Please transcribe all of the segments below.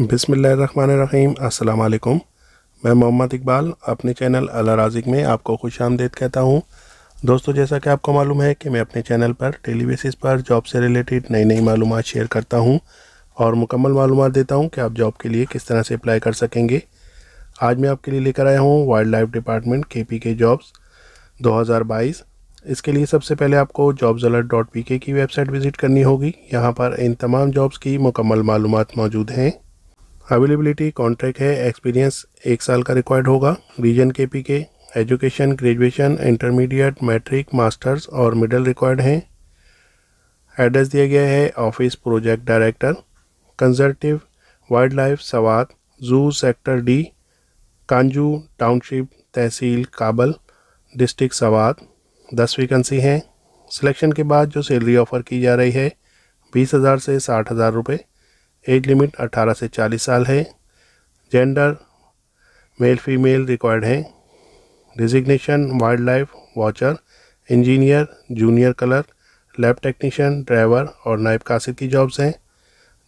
बिसमीम् अल्लाम मैं मोहम्मद इकबाल अपने चैनल अला राजिक में आपको खुश आमदेद कहता हूँ दोस्तों जैसा कि आपको मालूम है कि मैं अपने चैनल पर डेली बेसिस पर जॉब से रिलेटेड नई नई मालूम शेयर करता हूँ और मुकम्मल मालूम देता हूँ कि आप जॉब के लिए किस तरह से अप्लाई कर सकेंगे आज मैं आपके लिए लेकर आया हूँ wildlife department K P K jobs दो हज़ार बाईस इसके लिए सबसे पहले आपको जॉब्स जलर डॉट पी के की वेबसाइट विज़िट करनी होगी यहाँ पर इन तमाम जॉब्स की मुकम्मल मालूम मौजूद हैं अवेलेबिलिटी कॉन्ट्रैक्ट है एक्सपीरियंस एक साल का रिक्वायर्ड होगा reason K P K education graduation intermediate matric masters और मिडल रिक्वायर्ड हैं एड्रेस दिया गया है office project director conservation wildlife Swat zoo sector D Kanju township tehsil Kabal district Swat दस वैकेंसी हैं सिलेक्शन के बाद जो सैलरी ऑफ़र की जा रही है बीस हज़ार से साठ हज़ार रुपये एज लिमिट 18 से 40 साल है जेंडर मेल फीमेल रिक्वायर्ड है designation wildlife watcher engineer junior clerk lab technician driver और नायब कासिद की जॉब्स हैं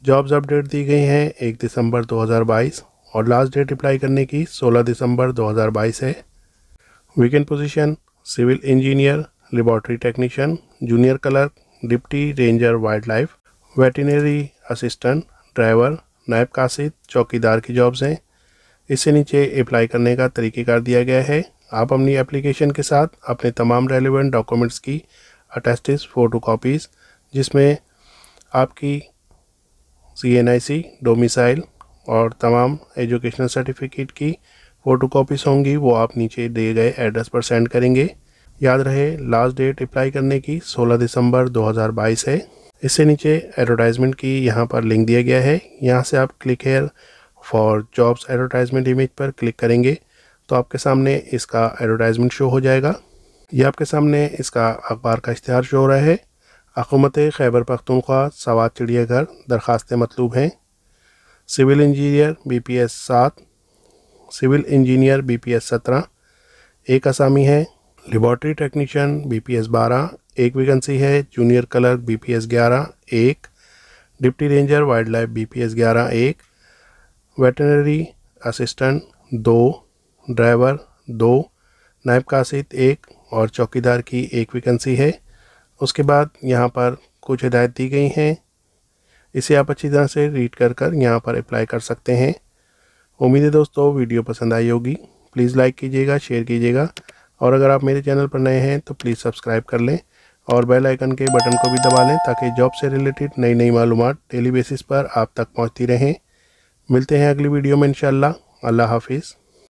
जॉब्स अपडेट दी गई हैं एक दिसंबर 2022 और लास्ट डेट अप्लाई करने की 16 दिसंबर 2022 है vacant position civil engineer laboratory technician junior clerk deputy ranger wildlife veterinary assistant driver नायब कासिद चौकीदार की जॉब्स हैं इससे नीचे अप्लाई करने का तरीक़ेकार दिया गया है आप अपनी एप्लीकेशन के साथ अपने तमाम रेलिवेंट डॉक्यूमेंट्स की अटेस्टिस फ़ोटो कापीज़ जिसमें आपकी सी एन आई सी डोमिसाइल और तमाम एजुकेशनल सर्टिफिकेट की फ़ोटो कापीज़ होंगी वो आप नीचे दिए गए एड्रेस पर सेंड करेंगे याद रहे लास्ट डेट अप्लाई करने की 16 दिसंबर 2022 है इससे नीचे एडवर्टाइजमेंट की यहाँ पर लिंक दिया गया है यहाँ से आप click here for jobs advertisement image पर क्लिक करेंगे तो आपके सामने इसका एडवर्टाइजमेंट शो हो जाएगा यह आपके सामने इसका अखबार का इश्तहार शो हो रहा है हकूमत खैबर पख्तनख्वा सवाद चिड़ियाघर दरख्वास्तें मतलूब हैं civil engineer B P S सात civil engineer B P S सत्रह एक असामी है laboratory technician B P S बारह एक वैकेंसी है junior clerk B P S ग्यारह एक deputy ranger wildlife B P S ग्यारह एक वेटनरी असिस्टेंट दो ड्राइवर दो नायब कासिद एक और चौकीदार की एक वैकेंसी है उसके बाद यहाँ पर कुछ हिदायत दी गई हैं इसे आप अच्छी तरह से रीड कर कर यहाँ पर अप्लाई कर सकते हैं उम्मीद है दोस्तों वीडियो पसंद आई होगी प्लीज़ लाइक कीजिएगा शेयर कीजिएगा और अगर आप मेरे चैनल पर नए हैं तो प्लीज़ सब्सक्राइब कर लें और बेल आइकन के बटन को भी दबा लें ताकि जॉब से रिलेटेड नई नई मालूम डेली बेसिस पर आप तक पहुँचती रहें मिलते हैं अगली वीडियो में इन अल्लाह हाफिज़